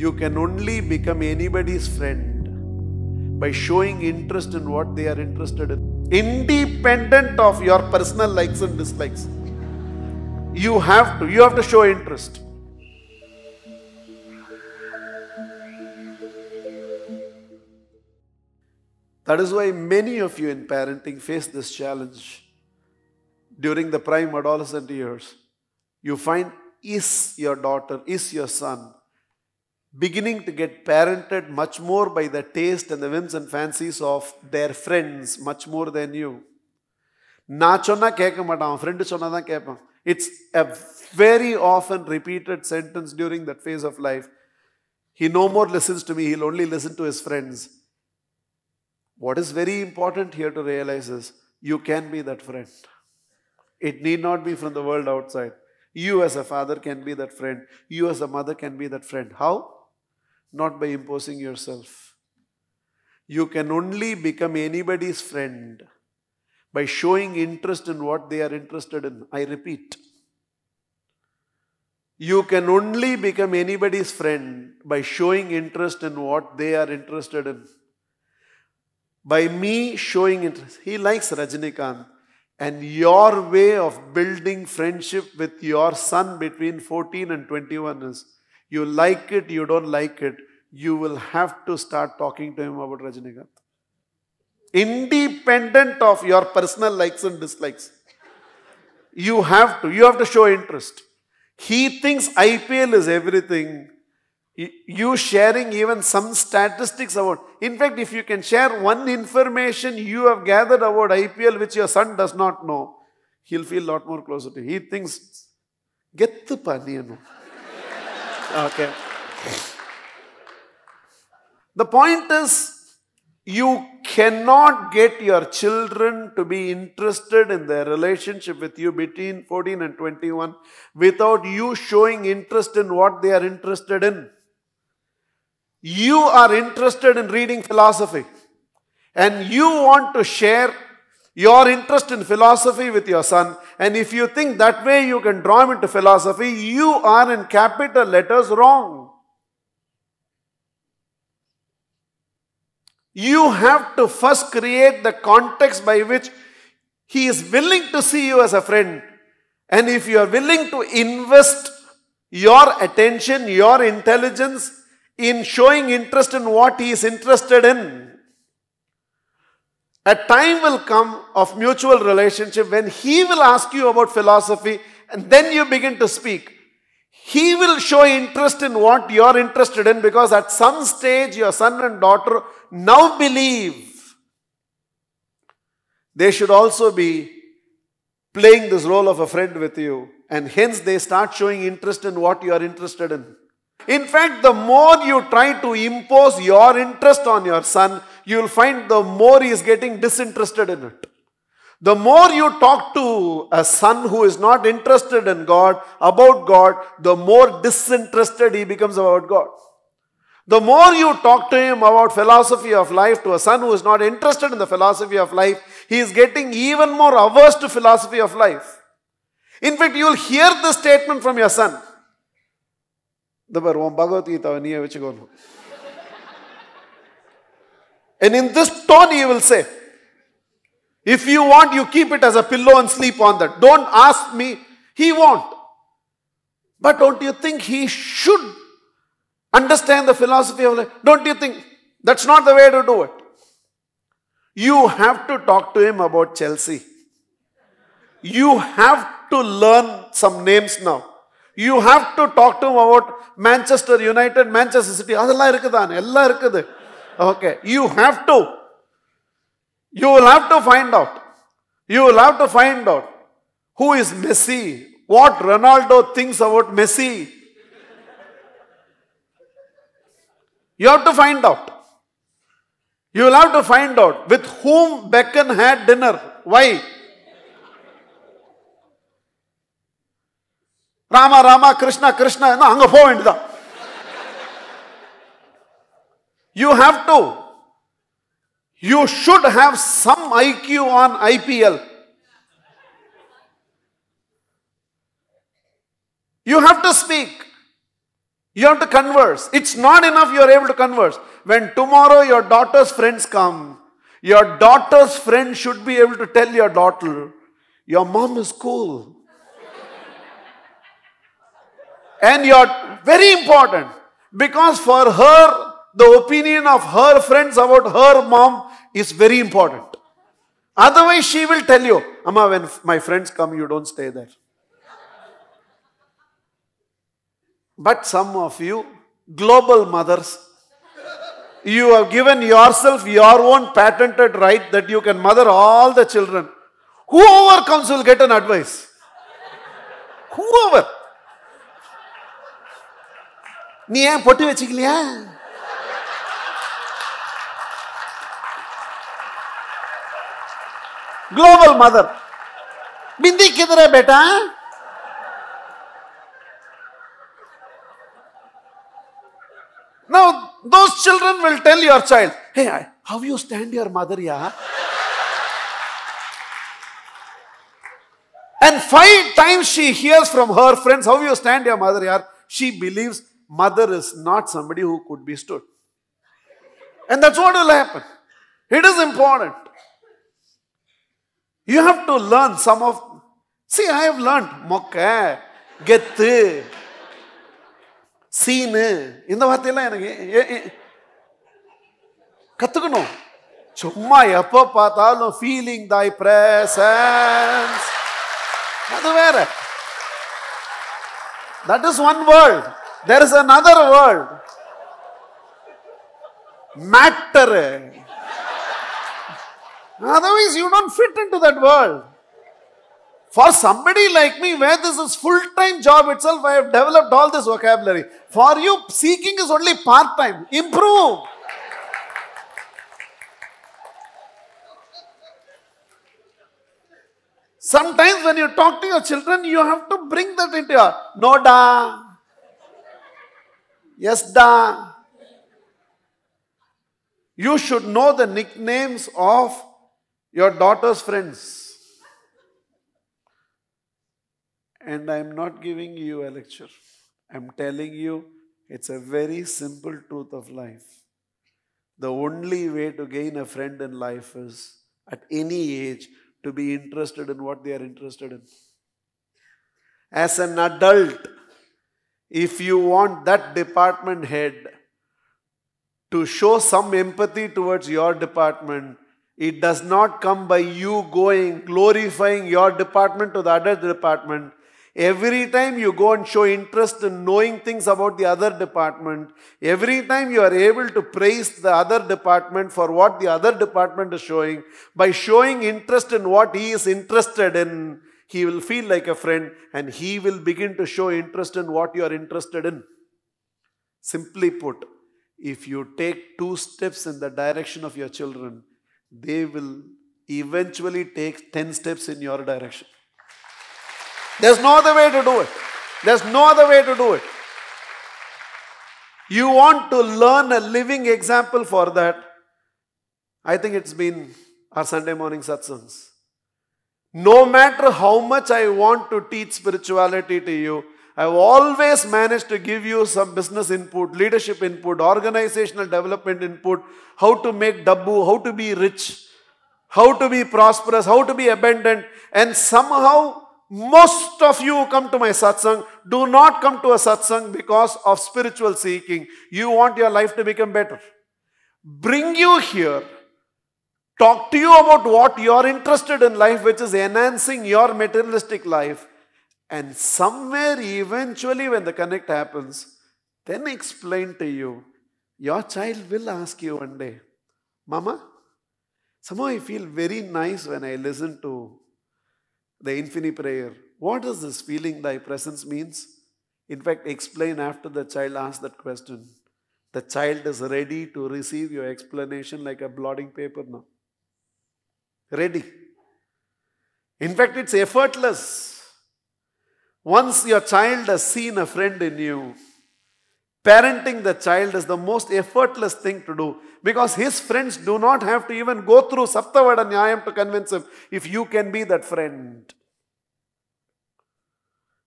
you can only become anybody's friend by showing interest in what they are interested in. Independent of your personal likes and dislikes. You have to, you have to show interest. That is why many of you in parenting face this challenge during the prime adolescent years. You find, is your daughter, is your son beginning to get parented much more by the taste and the whims and fancies of their friends, much more than you. It's a very often repeated sentence during that phase of life. He no more listens to me, he'll only listen to his friends. What is very important here to realize is you can be that friend. It need not be from the world outside. You, as a father, can be that friend. You, as a mother, can be that friend. How? not by imposing yourself. You can only become anybody's friend by showing interest in what they are interested in. I repeat. You can only become anybody's friend by showing interest in what they are interested in. By me showing interest. He likes Rajnikant. And your way of building friendship with your son between 14 and 21 is you like it, you don't like it, you will have to start talking to him about Rajinikanth. Independent of your personal likes and dislikes. You have to. You have to show interest. He thinks IPL is everything. You sharing even some statistics about. In fact, if you can share one information you have gathered about IPL which your son does not know, he'll feel a lot more closer to you. He thinks, get the paniyanu. Okay. The point is, you cannot get your children to be interested in their relationship with you between 14 and 21 without you showing interest in what they are interested in. You are interested in reading philosophy and you want to share your interest in philosophy with your son. And if you think that way you can draw him into philosophy, you are in capital letters wrong. You have to first create the context by which he is willing to see you as a friend. And if you are willing to invest your attention, your intelligence in showing interest in what he is interested in, a time will come of mutual relationship when he will ask you about philosophy and then you begin to speak. He will show interest in what you're interested in because at some stage your son and daughter now believe they should also be playing this role of a friend with you and hence they start showing interest in what you are interested in. In fact, the more you try to impose your interest on your son, you will find the more he is getting disinterested in it. The more you talk to a son who is not interested in God, about God, the more disinterested he becomes about God. The more you talk to him about philosophy of life, to a son who is not interested in the philosophy of life, he is getting even more averse to philosophy of life. In fact, you will hear this statement from your son. And in this tone, he will say, If you want, you keep it as a pillow and sleep on that. Don't ask me. He won't. But don't you think he should understand the philosophy of life? Don't you think that's not the way to do it? You have to talk to him about Chelsea. You have to learn some names now. You have to talk to him about Manchester United, Manchester City. Okay, you have to. You will have to find out. You will have to find out who is Messi, what Ronaldo thinks about Messi. You have to find out. You will have to find out with whom Beckham had dinner. Why? Rama Rama Krishna. Krishna அங்கே போக வேண்டியதான் You have to. You should have some IQ on IPL. You have to speak. You have to converse. It's not enough you are able to converse. When tomorrow your daughter's friends come, your daughter's friend should be able to tell your daughter, Your mom is cool. and you're very important because for her, the opinion of her friends about her mom is very important. Otherwise, she will tell you, Amma, when my friends come, you don't stay there. But some of you, global mothers, you have given yourself your own patented right that you can mother all the children. Whoever comes will get an advice. Whoever. Global mother bindi किधर है बेटा Now, those children will tell your child, hey, how you stand your mother, yeah? And five times she hears from her friends, how you stand your mother, yeah? She believes mother is not somebody who could be stood. And that's what will happen. It is important. You have to learn some of see I have learn மொக்க கெத்து சீனு இந்த வார்த்தையெல்லாம் எனக்கு கற்றுக்கணும் சும்மா எப்போ பார்த்தாலும் feeling தாய் பிரசன்ஸ் அது வேற that is one world there is another world matter Otherwise, you don't fit into that world. For somebody like me, where this is full-time job itself, I have developed all this vocabulary. For you, seeking is only part-time. Improve. Sometimes when you talk to your children, you have to bring that into your no da, yes da. You should know the nicknames of your daughter's friends. And I'm not giving you a lecture. I'm telling you it's a very simple truth of life. The only way to gain a friend in life is at any age to be interested in what they are interested in. As an adult, if you want that department head to show some empathy towards your department, it does not come by you going glorifying your department to the other department. Every time you go and show interest in knowing things about the other department, every time you are able to praise the other department for what the other department is showing, by showing interest in what he is interested in, he will feel like a friend and he will begin to show interest in what you are interested in. Simply put, if you take two steps in the direction of your children, they will eventually take 10 steps in your direction. There's no other way to do it. There's no other way to do it. You want to learn a living example for that. I think it's been our Sunday morning satsangs. No matter how much I want to teach spirituality to you, I've always managed to give you some business input, leadership input, organizational development input, how to make dabbu, how to be rich, how to be prosperous, how to be abundant. And somehow most of you who come to my satsang do not come to a satsang because of spiritual seeking. You want your life to become better. Bring you here, talk to you about what you are interested in life, which is enhancing your materialistic life. And somewhere eventually when the connect happens, then explain to you, your child will ask you one day, Mama, somehow I feel very nice when I listen to the infinite prayer. What does this feeling thy presence means? In fact, explain after the child asks that question. The child is ready to receive your explanation like a blotting paper now. Ready. In fact, it's effortless. Once your child has seen a friend in you, parenting the child is the most effortless thing to do because his friends do not have to even go through Saptavada Nyayam to convince him if you can be that friend.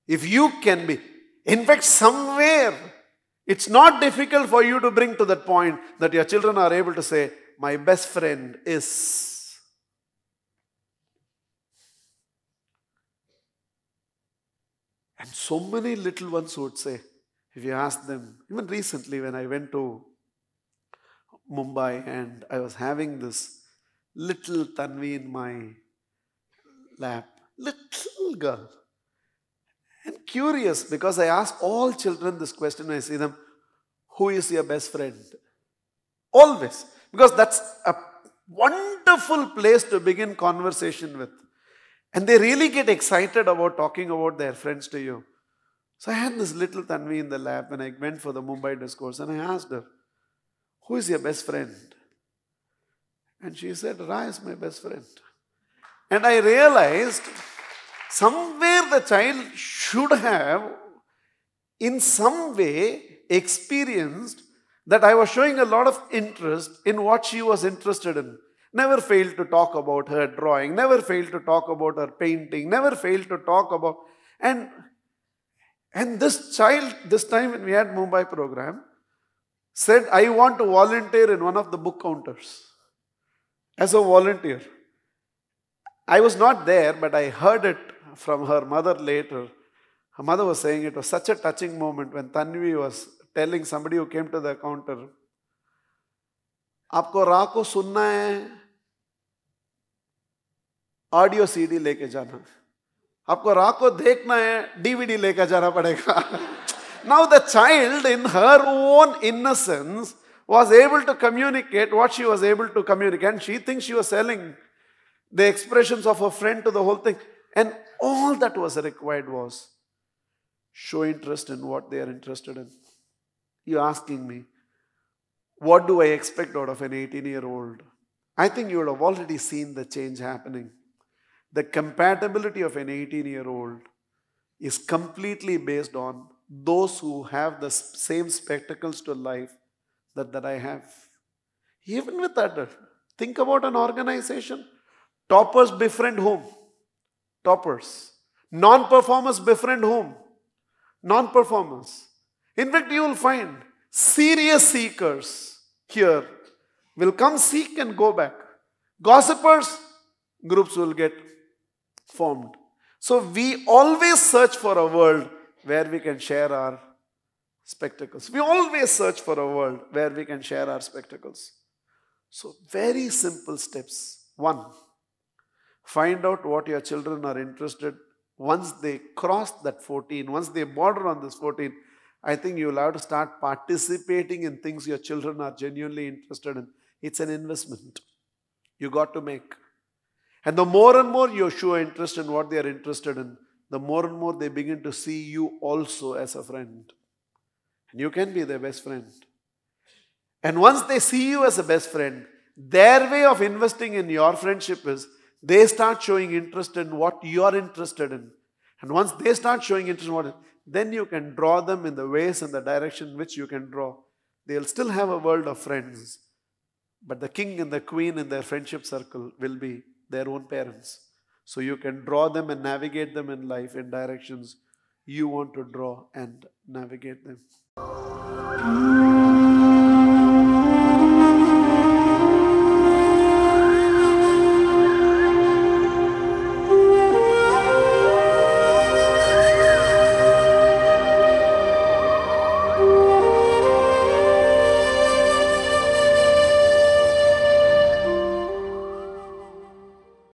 If you can be. In fact, somewhere it's not difficult for you to bring to that point that your children are able to say, My best friend is. And so many little ones would say, if you ask them, even recently when I went to Mumbai and I was having this little Tanvi in my lap, little girl. And curious because I ask all children this question when I see them, who is your best friend? Always. Because that's a wonderful place to begin conversation with. And they really get excited about talking about their friends to you. So I had this little Tanvi in the lab when I went for the Mumbai discourse and I asked her, Who is your best friend? And she said, Ra is my best friend. And I realized somewhere the child should have, in some way, experienced that I was showing a lot of interest in what she was interested in never failed to talk about her drawing, never failed to talk about her painting, never failed to talk about. And, and this child, this time when we had Mumbai program, said, I want to volunteer in one of the book counters as a volunteer. I was not there, but I heard it from her mother later. Her mother was saying it was such a touching moment when Tanvi was telling somebody who came to the counter, आपको राह को सुनना है audio CD लेके जाना आपको राह को देखना है डीवीडी लेकर जाना पड़ेगा now the child in her own in innocence was able to communicate what she was able to communicate and she think she was selling the expression of a friend to the whole thing and all that was required was show interest in what they are interested in you asking me What do I expect out of an 18 year old? I think you would have already seen the change happening. The compatibility of an 18 year old is completely based on those who have the same spectacles to life that, that I have. Even with that, uh, think about an organization. Toppers befriend whom? Toppers. Non performers befriend whom? Non performers. In fact, you will find Serious seekers here will come seek and go back. Gossipers, groups will get formed. So we always search for a world where we can share our spectacles. We always search for a world where we can share our spectacles. So, very simple steps. One, find out what your children are interested once they cross that 14, once they border on this 14, I think you'll have to start participating in things your children are genuinely interested in. It's an investment you got to make. And the more and more you show interest in what they are interested in, the more and more they begin to see you also as a friend. And you can be their best friend. And once they see you as a best friend, their way of investing in your friendship is they start showing interest in what you're interested in. And once they start showing interest in what then you can draw them in the ways and the direction which you can draw. They'll still have a world of friends, but the king and the queen in their friendship circle will be their own parents. So you can draw them and navigate them in life in directions you want to draw and navigate them.